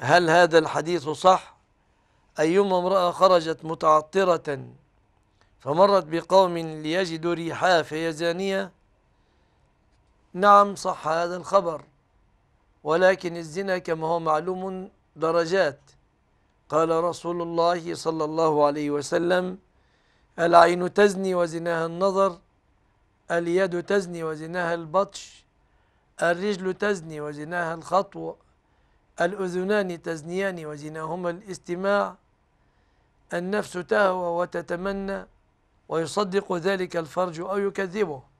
هل هذا الحديث صح أيما امرأة خرجت متعطرة فمرت بقوم ليجدوا ريحها فهي زانية نعم صح هذا الخبر ولكن الزنا كما هو معلوم درجات قال رسول الله صلى الله عليه وسلم العين تزني وزناها النظر اليد تزني وزناها البطش الرجل تزني وزناها الخطوه الأذنان تزنيان وزناهما الاستماع النفس تهوى وتتمنى ويصدق ذلك الفرج أو يكذبه